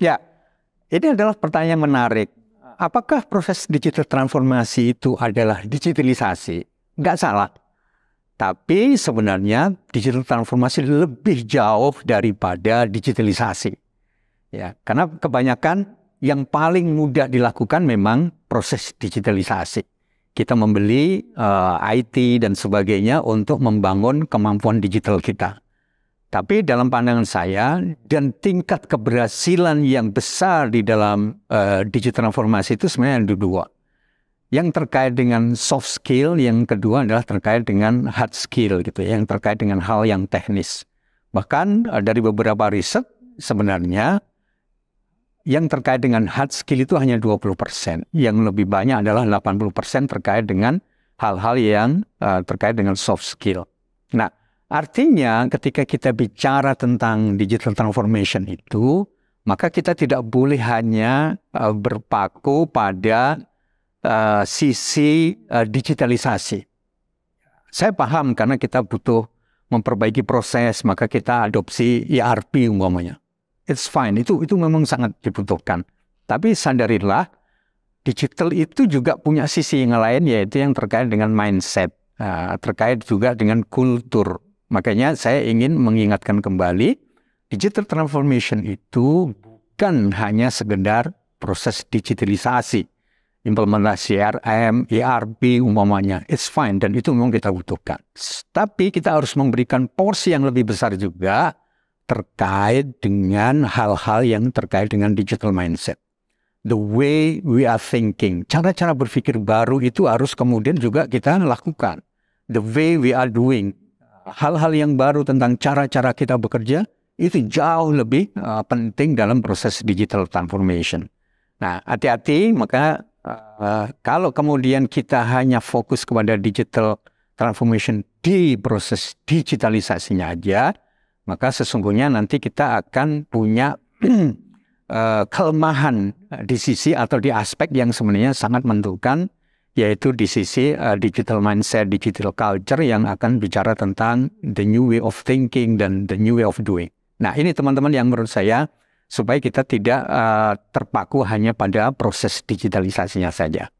Ya, ini adalah pertanyaan menarik. Ah. Apakah proses digital transformasi itu adalah digitalisasi? Nggak salah. Tapi sebenarnya digital transformasi lebih jauh daripada digitalisasi. Ya, karena kebanyakan yang paling mudah dilakukan memang proses digitalisasi. Kita membeli uh, eh, IT dan sebagainya untuk membangun kemampuan digital kita. Tapi dalam pandangan saya dan tingkat keberhasilan yang besar di dalam uh, digital transformasi itu sebenarnya ada dua. Yang terkait dengan soft skill, yang kedua adalah terkait dengan hard skill gitu, ya, yang terkait dengan hal yang teknis. Bahkan uh, dari beberapa riset sebenarnya yang terkait dengan hard skill itu hanya 20%. Yang lebih banyak adalah 80% terkait dengan hal-hal yang uh, terkait dengan soft skill. Nah, Artinya ketika kita bicara tentang digital transformation itu, maka kita tidak boleh hanya uh, berpaku pada uh, sisi uh, digitalisasi. Saya paham karena kita butuh memperbaiki proses, maka kita adopsi ERP umpamanya. It's fine, itu itu memang sangat dibutuhkan. Tapi sadarilah, digital itu juga punya sisi yang lain, yaitu yang terkait dengan mindset, terkait juga dengan kultur Makanya saya ingin mengingatkan kembali, digital transformation itu bukan hanya sekedar proses digitalisasi, implementasi RM, ERP umpamanya, it's fine dan itu memang kita butuhkan. Tapi kita harus memberikan porsi yang lebih besar juga terkait dengan hal-hal yang terkait dengan digital mindset. The way we are thinking, cara-cara berpikir baru itu harus kemudian juga kita lakukan. The way we are doing, hal-hal yang baru tentang cara-cara kita bekerja itu jauh lebih uh, penting dalam proses digital transformation. Nah, hati-hati maka uh, kalau kemudian kita hanya fokus kepada digital transformation di proses digitalisasinya aja, maka sesungguhnya nanti kita akan punya uh, kelemahan di sisi atau di aspek yang sebenarnya sangat menentukan yaitu di sisi uh, digital mindset, digital culture yang akan bicara tentang the new way of thinking dan the new way of doing. Nah, ini teman-teman yang menurut saya supaya kita tidak uh, terpaku hanya pada proses digitalisasinya saja.